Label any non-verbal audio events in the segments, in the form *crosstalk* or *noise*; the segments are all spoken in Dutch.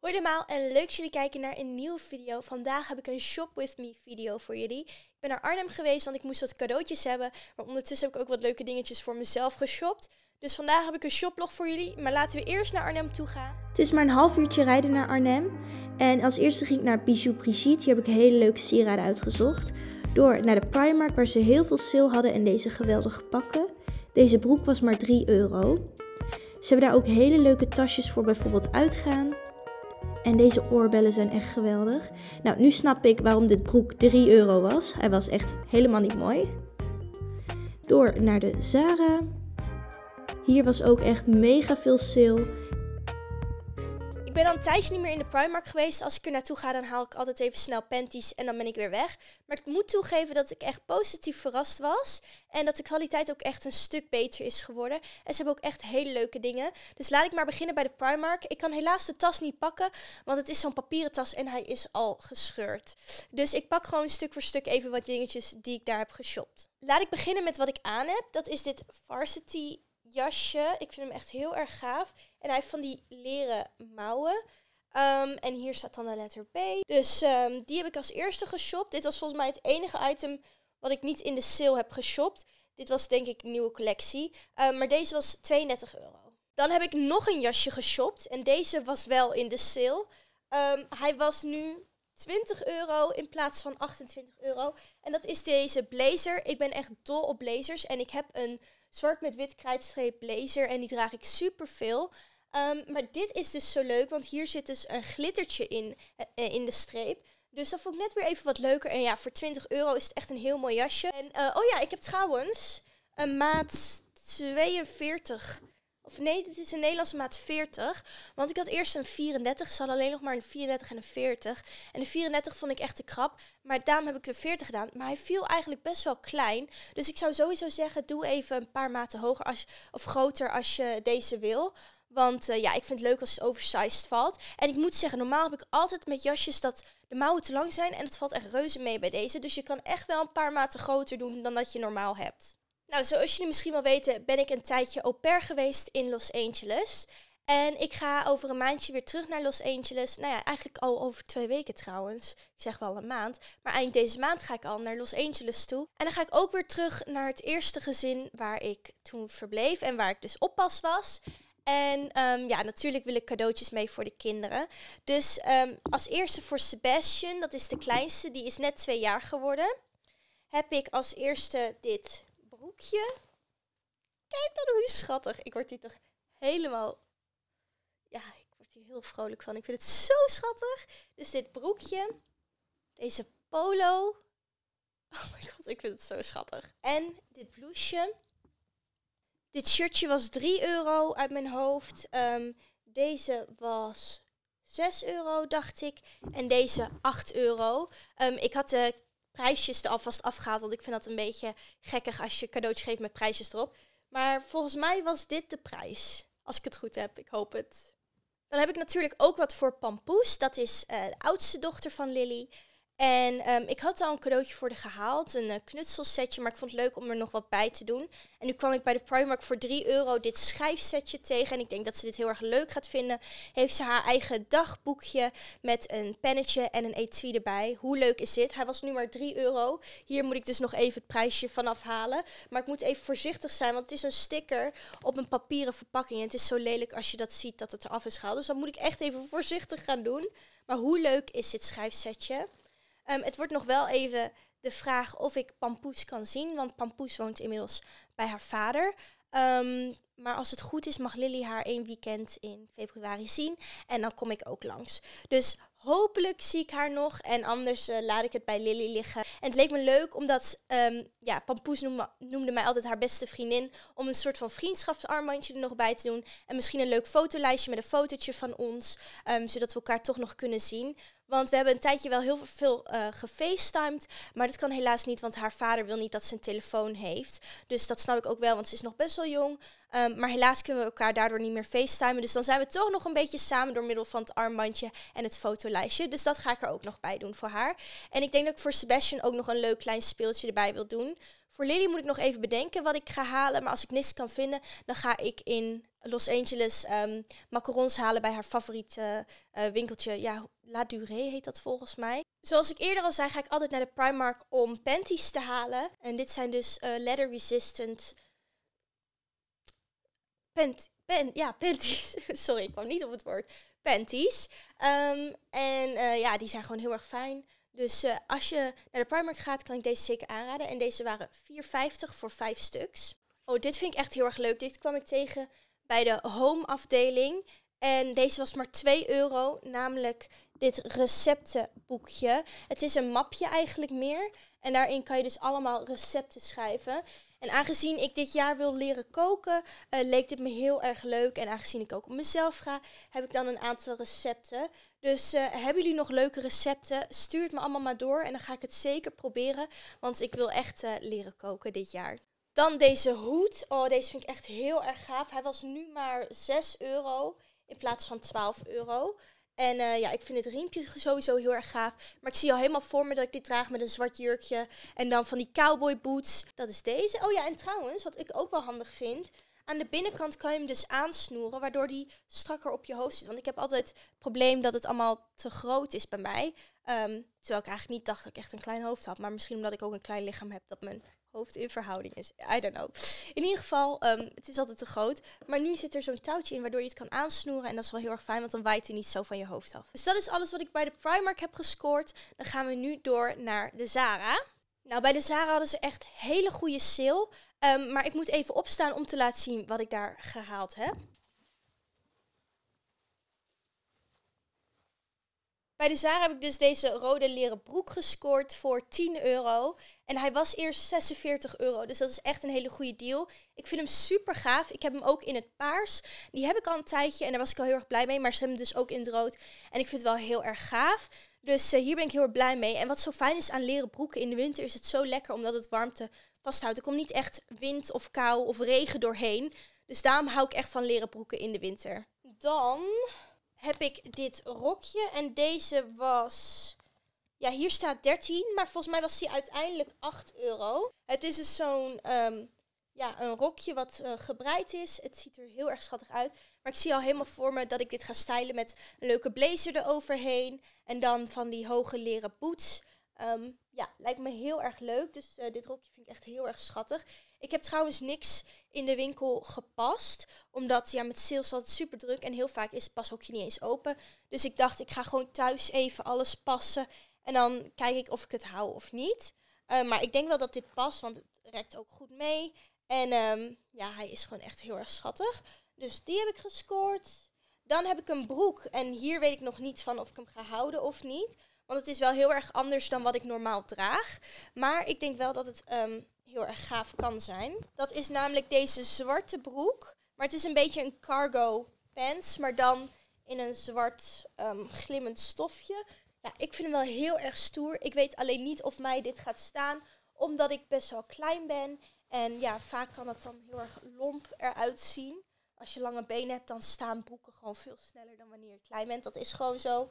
Hoi allemaal en leuk dat jullie kijken naar een nieuwe video. Vandaag heb ik een Shop With Me video voor jullie. Ik ben naar Arnhem geweest, want ik moest wat cadeautjes hebben. Maar ondertussen heb ik ook wat leuke dingetjes voor mezelf geshopt. Dus vandaag heb ik een shoplog voor jullie, maar laten we eerst naar Arnhem toe gaan. Het is maar een half uurtje rijden naar Arnhem. En als eerste ging ik naar Bijou Brigitte. Hier heb ik hele leuke sieraden uitgezocht. Door naar de Primark, waar ze heel veel sale hadden en deze geweldige pakken. Deze broek was maar 3 euro. Ze hebben daar ook hele leuke tasjes voor bijvoorbeeld uitgaan. En deze oorbellen zijn echt geweldig. Nou, nu snap ik waarom dit broek 3 euro was. Hij was echt helemaal niet mooi. Door naar de Zara. Hier was ook echt mega veel sale ben al een tijdje niet meer in de Primark geweest. Als ik er naartoe ga, dan haal ik altijd even snel panties en dan ben ik weer weg. Maar ik moet toegeven dat ik echt positief verrast was. En dat de kwaliteit ook echt een stuk beter is geworden. En ze hebben ook echt hele leuke dingen. Dus laat ik maar beginnen bij de Primark. Ik kan helaas de tas niet pakken, want het is zo'n papieren tas en hij is al gescheurd. Dus ik pak gewoon stuk voor stuk even wat dingetjes die ik daar heb geshopt. Laat ik beginnen met wat ik aan heb. Dat is dit Varsity jasje. Ik vind hem echt heel erg gaaf. En hij heeft van die leren mouwen. Ehm, en hier staat dan de letter B. Dus ehm, die heb ik als eerste geshopt. Dit was volgens mij het enige item wat ik niet in de sale heb geshopt. Dit was denk ik een nieuwe collectie. Ehm, maar deze was 32 euro. Dan heb ik nog een jasje geshopt. En deze was wel in de sale. hij was nu 20 euro in plaats van 28 euro. En dat is deze blazer. Ik ben echt dol op blazers. En ik heb een zwart met wit krijtstreep blazer en die draag ik super veel. Ehm, maar dit is dus zo leuk, want hier zit dus een glittertje in, eh, eh, in de streep. Dus dat vond ik net weer even wat leuker. En ja, voor 20 euro is het echt een heel mooi jasje. En eh, oh ja, ik heb trouwens een maat 42 of nee, dit is een Nederlandse maat 40. Want ik had eerst een 34. Ze hadden alleen nog maar een 34 en een 40. En de 34 vond ik echt te krap. Maar daarom heb ik de 40 gedaan. Maar hij viel eigenlijk best wel klein. Dus ik zou sowieso zeggen, doe even een paar maten hoger als, of groter als je deze wil. Want eh, ja, ik vind het leuk als het oversized valt. En ik moet zeggen, normaal heb ik altijd met jasjes dat de mouwen te lang zijn. En het valt echt reuze mee bij deze. Dus je kan echt wel een paar maten groter doen dan dat je normaal hebt. Nou, zoals jullie misschien wel weten, ben ik een tijdje au pair geweest in Los Angeles. En ik ga over een maandje weer terug naar Los Angeles. Nou ja, eigenlijk al over twee weken trouwens. Ik zeg wel een maand. Maar eind deze maand ga ik al naar Los Angeles toe. En dan ga ik ook weer terug naar het eerste gezin waar ik toen verbleef en waar ik dus oppas was. En ehm, ja, natuurlijk wil ik cadeautjes mee voor de kinderen. Dus ehm, als eerste voor Sebastian, dat is de kleinste, die is net twee jaar geworden. Heb ik als eerste dit broekje. Kijk dan hoe schattig. Ik word hier toch helemaal... Ja, ik word hier heel vrolijk van. Ik vind het zo schattig. Dus dit broekje. Deze polo. Oh mijn god, ik vind het zo schattig. En dit blouseje. Dit shirtje was 3 euro uit mijn hoofd. Ehm, deze was 6 euro, dacht ik. En deze 8 euro. Ehm, ik had de prijsjes er alvast afgehaald. Want ik vind dat een beetje gekkig als je cadeautjes geeft met prijsjes erop. Maar volgens mij was dit de prijs. Als ik het goed heb. Ik hoop het. Dan heb ik natuurlijk ook wat voor Pampoes. Dat is eh, de oudste dochter van Lily. En ehm, ik had al een cadeautje voor de gehaald, een eh, knutselsetje, maar ik vond het leuk om er nog wat bij te doen. En nu kwam ik bij de Primark voor 3 euro dit schrijfsetje tegen. En ik denk dat ze dit heel erg leuk gaat vinden. Heeft ze haar eigen dagboekje met een pennetje en een etui erbij. Hoe leuk is dit? Hij was nu maar 3 euro. Hier moet ik dus nog even het prijsje vanaf halen. Maar ik moet even voorzichtig zijn, want het is een sticker op een papieren verpakking. En het is zo lelijk als je dat ziet dat het eraf is gehaald. Dus dat moet ik echt even voorzichtig gaan doen. Maar hoe leuk is dit schrijfsetje? Ehm, het wordt nog wel even de vraag of ik Pampoes kan zien, want Pampoes woont inmiddels bij haar vader. Ehm, maar als het goed is, mag Lily haar één weekend in februari zien. En dan kom ik ook langs. Dus hopelijk zie ik haar nog. En anders eh, laat ik het bij Lily liggen. En het leek me leuk, omdat ehm, ja, Pampoes noemde, mij altijd haar beste vriendin. Om een soort van vriendschapsarmbandje er nog bij te doen. En misschien een leuk fotolijstje met een fotootje van ons. zodat we elkaar toch nog kunnen zien. Want we hebben een tijdje wel heel veel uh, gefacetimed. Maar dat kan helaas niet, want haar vader wil niet dat ze een telefoon heeft. Dus dat snap ik ook wel, want ze is nog best wel jong. Ehm, maar helaas kunnen we elkaar daardoor niet meer facetimen. Dus dan zijn we toch nog een beetje samen door middel van het armbandje en het fotolijstje. Dus dat ga ik er ook nog bij doen voor haar. En ik denk dat ik voor Sebastian ook nog een leuk klein speeltje erbij wil doen. Voor Lily moet ik nog even bedenken wat ik ga halen. Maar als ik niks kan vinden, dan ga ik in Los Angeles ehm, macarons halen bij haar favoriete eh, winkeltje. Ja, La Duree heet dat volgens mij. Zoals ik eerder al zei, ga ik altijd naar de Primark om panties te halen. En dit zijn dus eh, leather resistant pant pen ja, panties. *laughs* Sorry, ik kwam niet op het woord. Panties. Ehm, en eh, ja, die zijn gewoon heel erg fijn. Dus eh, als je naar de Primark gaat, kan ik deze zeker aanraden. En deze waren 4,50 voor 5 stuks. Oh, dit vind ik echt heel erg leuk. Dit kwam ik tegen bij de home afdeling. En deze was maar 2 euro, namelijk dit receptenboekje. Het is een mapje eigenlijk meer. En daarin kan je dus allemaal recepten schrijven. En aangezien ik dit jaar wil leren koken, eh, leek dit me heel erg leuk. En aangezien ik ook op mezelf ga, heb ik dan een aantal recepten. Dus eh, hebben jullie nog leuke recepten? Stuur het me allemaal maar door en dan ga ik het zeker proberen. Want ik wil echt eh, leren koken dit jaar. Dan deze hoed. Oh, deze vind ik echt heel erg gaaf. Hij was nu maar 6 euro in plaats van 12 euro. En eh, ja, ik vind het riempje sowieso heel erg gaaf. Maar ik zie al helemaal voor me dat ik dit draag met een zwart jurkje. En dan van die cowboy boots. Dat is deze. Oh ja, en trouwens, wat ik ook wel handig vind. Aan de binnenkant kan je hem dus aansnoeren, waardoor die strakker op je hoofd zit. Want ik heb altijd het probleem dat het allemaal te groot is bij mij. Ehm, terwijl ik eigenlijk niet dacht dat ik echt een klein hoofd had. Maar misschien omdat ik ook een klein lichaam heb, dat mijn hoofd in verhouding is. I don't know. In ieder geval, ehm, het is altijd te groot. Maar nu zit er zo'n touwtje in waardoor je het kan aansnoeren. En dat is wel heel erg fijn, want dan waait hij niet zo van je hoofd af. Dus dat is alles wat ik bij de Primark heb gescoord. Dan gaan we nu door naar de Zara. Nou, bij de Zara hadden ze echt hele goede sale. Ehm, maar ik moet even opstaan om te laten zien wat ik daar gehaald heb. Bij de Zara heb ik dus deze rode leren broek gescoord voor 10 euro. En hij was eerst 46 euro, dus dat is echt een hele goede deal. Ik vind hem super gaaf. Ik heb hem ook in het paars. Die heb ik al een tijdje en daar was ik al heel erg blij mee. Maar ze hebben hem dus ook in het rood. En ik vind het wel heel erg gaaf. Dus eh, hier ben ik heel erg blij mee. En wat zo fijn is aan leren broeken in de winter is het zo lekker omdat het warmte vasthoudt. Er komt niet echt wind of kou of regen doorheen. Dus daarom hou ik echt van leren broeken in de winter. Dan heb ik dit rokje. En deze was... Ja, hier staat 13, maar volgens mij was die uiteindelijk 8 euro. Het is dus zo'n ehm, ja, een rokje wat uh, gebreid is. Het ziet er heel erg schattig uit. Maar ik zie al helemaal voor me dat ik dit ga stylen met een leuke blazer eroverheen. En dan van die hoge leren boots. Ehm, ja, lijkt me heel erg leuk. Dus eh, dit rokje vind ik echt heel erg schattig. Ik heb trouwens niks in de winkel gepast. Omdat ja, met sales altijd super druk. En heel vaak is het pashokje niet eens open. Dus ik dacht, ik ga gewoon thuis even alles passen. En dan kijk ik of ik het hou of niet. Ehm, maar ik denk wel dat dit past, want het rekt ook goed mee. En ehm, ja, hij is gewoon echt heel erg schattig. Dus die heb ik gescoord. Dan heb ik een broek. En hier weet ik nog niet van of ik hem ga houden of niet. Want het is wel heel erg anders dan wat ik normaal draag. Maar ik denk wel dat het ehm, heel erg gaaf kan zijn. Dat is namelijk deze zwarte broek. Maar het is een beetje een cargo pants, maar dan in een zwart ehm, glimmend stofje. Ja, ik vind hem wel heel erg stoer. Ik weet alleen niet of mij dit gaat staan, omdat ik best wel klein ben. En ja, vaak kan het dan heel erg lomp eruit zien. Als je lange benen hebt, dan staan broeken gewoon veel sneller dan wanneer je klein bent. Dat is gewoon zo.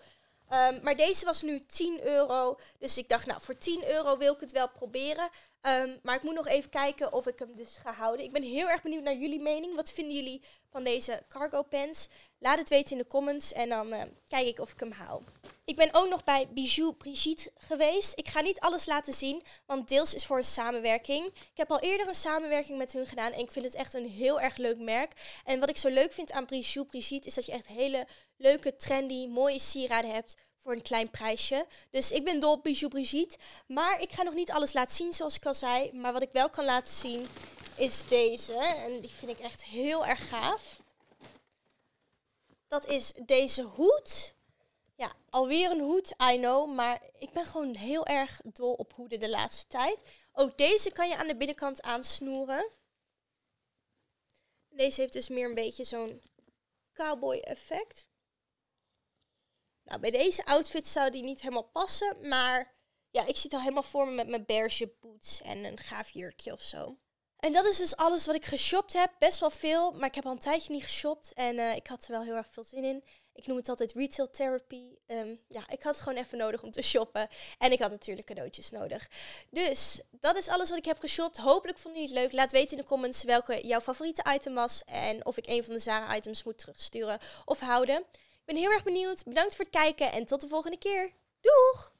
Ehm, maar deze was nu 10 euro. Dus ik dacht, nou, voor 10 euro wil ik het wel proberen. Ehm, maar ik moet nog even kijken of ik hem dus ga houden. Ik ben heel erg benieuwd naar jullie mening. Wat vinden jullie van deze cargo pants? Laat het weten in de comments en dan ehm, kijk ik of ik hem haal. Ik ben ook nog bij Bijou Brigitte geweest. Ik ga niet alles laten zien, want deels is voor een samenwerking. Ik heb al eerder een samenwerking met hun gedaan en ik vind het echt een heel erg leuk merk. En wat ik zo leuk vind aan Bijou Brigitte is dat je echt hele leuke, trendy, mooie sieraden hebt voor een klein prijsje. Dus ik ben dol op Bijou Brigitte. Maar ik ga nog niet alles laten zien zoals ik al zei. Maar wat ik wel kan laten zien is deze. En die vind ik echt heel erg gaaf. Dat is deze hoed. Ja, alweer een hoed, I know. Maar ik ben gewoon heel erg dol op hoeden de laatste tijd. Ook deze kan je aan de binnenkant aansnoeren. Deze heeft dus meer een beetje zo'n cowboy effect. Nou, bij deze outfit zou die niet helemaal passen, maar ja, ik zit al helemaal voor me met mijn beige boots en een gaaf jurkje of zo. En dat is dus alles wat ik geshopt heb. Best wel veel, maar ik heb al een tijdje niet geshopt en eh, ik had er wel heel erg veel zin in. Ik noem het altijd retail therapy. Ehm, ja, ik had het gewoon even nodig om te shoppen. En ik had natuurlijk cadeautjes nodig. Dus dat is alles wat ik heb geshopt. Hopelijk vonden jullie het leuk. Laat weten in de comments welke jouw favoriete item was. En of ik een van de Zara items moet terugsturen of houden ben heel erg benieuwd. Bedankt voor het kijken en tot de volgende keer. Doeg!